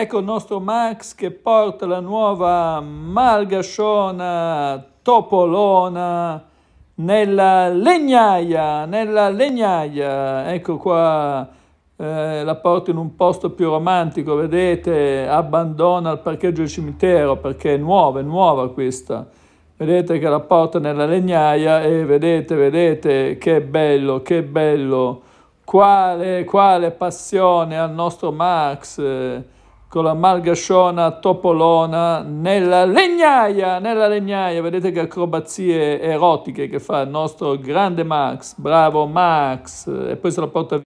Ecco il nostro Max che porta la nuova Malgasciona Topolona nella legnaia, nella legnaia. Ecco qua eh, la porta in un posto più romantico, vedete, abbandona il parcheggio del cimitero perché è nuova, è nuova questa. Vedete che la porta nella legnaia e vedete, vedete che bello, che bello. Quale, quale passione al nostro Max con la malgasciona topolona nella legnaia, nella legnaia, vedete che acrobazie erotiche che fa il nostro grande Max, bravo Max, e poi se la porta via.